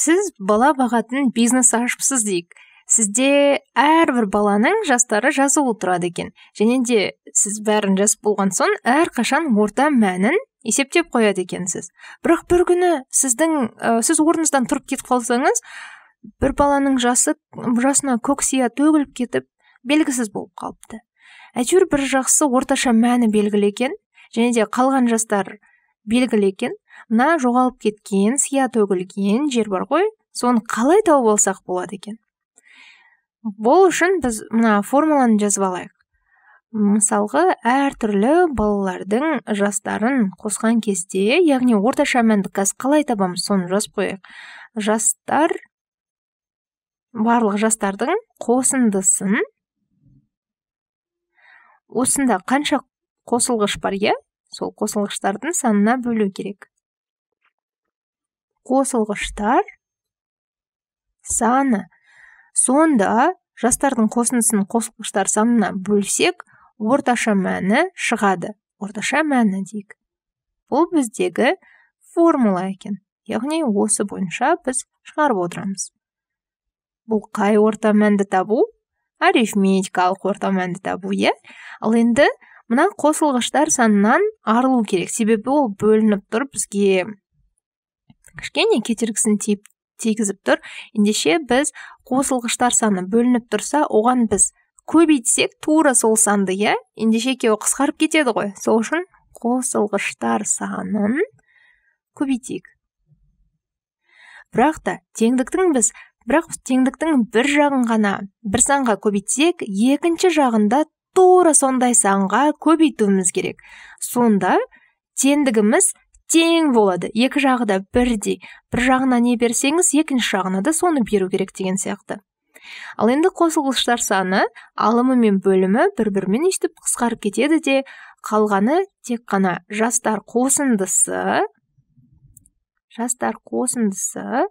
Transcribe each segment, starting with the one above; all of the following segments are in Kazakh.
сіз бала бағатын бизнес ашыпсыз дейік сізде әрбір баланың жастары жазулы тұрады екен және де сіз бәрін жазып болған соң қашан орта мәнін есептеп қояды екенсіз бірақ бір күні сіздің ә, сіз орныңыздан тұрып кетіп қалсаңыз бір баланың жасы жасына сия төгіліп кетіп белгісіз болып қалыпты әйтеуір бір жақсы орташа мәні белгілі екен және де қалған жастар белгілі екен мына жоғалып кеткен сия төгілген жер бар ғой соны қалай тауып алсақ болады екен бұл үшін біз мына формуланы жазып алайық мысалға әртүрлі балалардың жастарын қосқан кезде яғни орташа мәнді қазір қалай табамыз соны жазып қояйық жастар барлық жастардың қосындысын осында қанша қосылғыш бар иә сол қосылғыштардың санына бөлу керек қосылғыштар саны сонда жастардың қосындысын қосылғыштар санына бөлсек орташа мәні шығады орташа мәні дейік бұл біздегі формула екен яғни осы бойынша біз шығарып отырамыз бұл қай орта мәнді табу арифметикалық орта мәнді табу иә ал енді мына қосылғыштар санынан арылу керек себебі ол бөлініп тұр бізге кішкене кетіргісін тиіп тигізіп тұр ендеше біз қосылғыштар саны бөлініп тұрса оған біз көбейтсек тура сол санды иә ендеше екеуі қысқарып кетеді ғой сол үшін қосылғыштар санын көбейтейік бірақ та теңдіктің біз бірақ теңдіктің бір жағын ғана бір санға көбейтсек екінші жағында тура сондай санға көбейтуіміз керек сонда теңдігіміз тең болады екі жағы да бірдей бір жағына не берсеңіз екінші жағына да соны беру керек деген сияқты ал енді қосылғыштар саны алымы мен бөлімі бір бірімен өйстіп қысқарып кетеді де қалғаны тек қана жастар қосындысы жастар қосындысы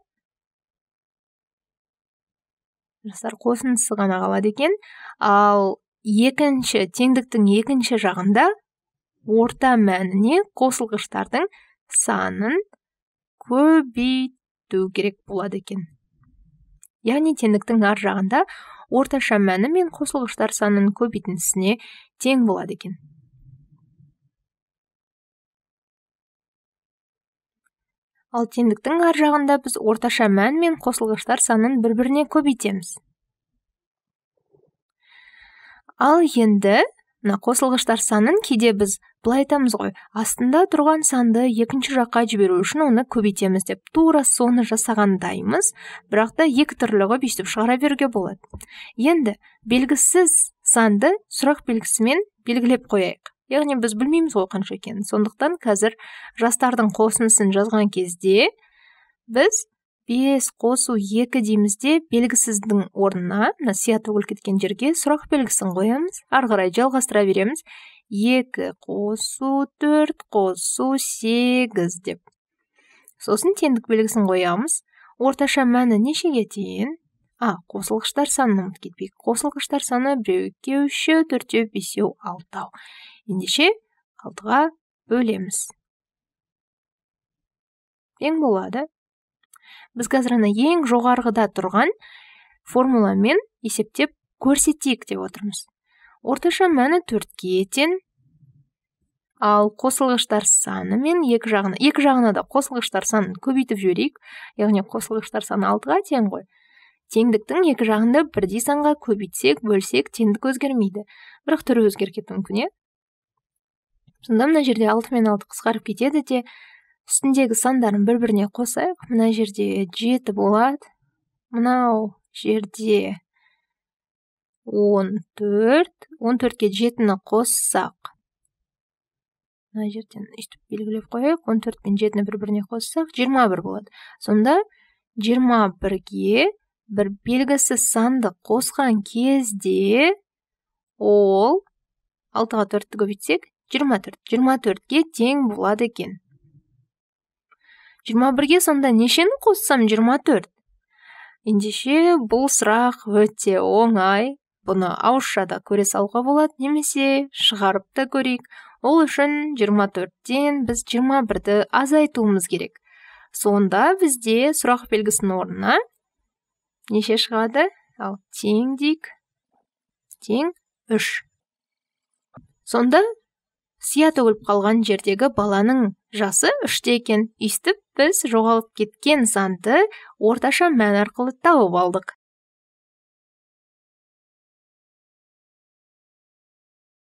жастар қосындысы ғана қалады екен ал екінші теңдіктің екінші жағында орта мәніне қосылғыштардың санын көбейту керек болады екен яғни теңдіктің ар жағында орташа мәні мен қосылғыштар санын көбейтіндісіне тең болады екен ал теңдіктің ар жағында біз орташа мән мен қосылғыштар санын бір біріне көбейтеміз ал енді мына қосылғыштар санын кейде біз былай айтамыз ғой астында тұрған санды екінші жаққа жіберу үшін оны көбейтеміз деп тура соны жасағандаймыз бірақ та екі түрлі қылып бүйтіп шығара беруге болады енді белгісіз санды сұрақ белгісімен белгілеп қояйық яғни біз білмейміз ғой қанша екенін сондықтан қазір жастардың қосындысын жазған кезде біз бес қосу екі дейміз де белгісіздің орнына мына сия төгіліп кеткен жерге сұрақ белгісін қоямыз ары қарай жалғастыра береміз екі қосу төрт қосу сегіз деп сосын теңдік белгісін қоямыз орташа мәні нешеге тең а қосылғыштар санын ұмытып кетпейік қосылғыштар саны біреу екеу үшеу төртеу бесеу алтау ендеше алтыға бөлеміз тең болады біз қазір ана ең жоғарғыда тұрған формуламен есептеп көрсетейік деп отырмыз орташа мәні төртке тең ал қосылғыштар саны мен екі жағына екі жағына да қосылғыштар санын көбейтіп жіберейік яғни қосылғыштар саны алтыға тең ғой теңдіктің екі жағында бірдей санға көбейтсек бөлсек теңдік өзгермейді бірақ түрі өзгеріп кетуі мүмкін иә сонда мына жерде алты мен алты қысқарып кетеді де үстіндегі сандарын бір біріне қосайық мына жерде жеті болады мынау жерде он төрт он төртке жетіні қоссақ мына жерден өйтіп белгілеп қояйық он төрт пен жетіні бір біріне қоссақ жиырма бір болады сонда жиырма бірге бір белгісіз санды қосқан кезде ол алтыға төртті көбейтсек жиырма төрт жиырма төртке тең болады екен жиырма бірге сонда нешені қоссам жиырма төрт ендеше бұл сұрақ өте оңай бұны ауызша да көре салуға болады немесе шығарып та көрейік ол үшін 24-тен біз 21-ді азайтуымыз керек сонда бізде сұрақ белгісінің орнына неше шығады ал тең дейік тең 3 сонда сия төгіліп қалған жердегі баланың жасы үште екен өйстіп біз жоғалып кеткен санды орташа мән арқылы тауып алдық